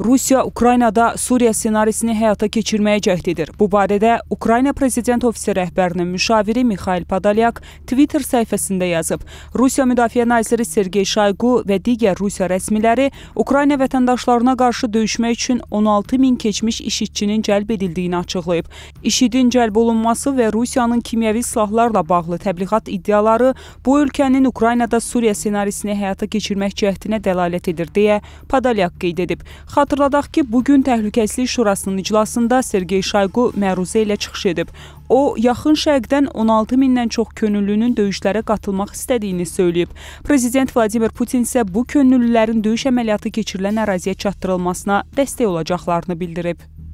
Rusiya Ukraynada Suriya ssenarisini həyata keçirməyə cəhd edir. Bu barədə Ukrayna prezident ofisi rəhbərinin müşaviri Mikhail Padalyak Twitter səhifəsində yazıb. Rusiya Müdafiə naziri Sergey Şayqu və digər Rusiya rəsmiləri Ukrayna vətəndaşlarına qarşı döyüşmək üçün 16 min keçmiş işitçinin cəlb edildiyini açıqlayıb. İşidin cəlb olunması və Rusiyanın kimyəvi silahlarla bağlı təbliğat iddiaları bu ölkənin Ukraynada Suriya ssenarisini həyata keçirmək cəhdinə dəlalət edir deyə Padalyak qeyd edib xatırladaq ki, bu gün Təhlükəsizlik Şurasının iclasında Sergey Şayqu məruzə ilə çıxış edib. O, yaxın şərqdən 16 mindən çox könüllünün döyüşlərə qatılmaq istədiyini söyləyib. Prezident Vladimir Putin isə bu könüllülərin döyüş əməliyyatı keçirilən əraziyə çatdırılmasına dəstək olacaqlarını bildirib.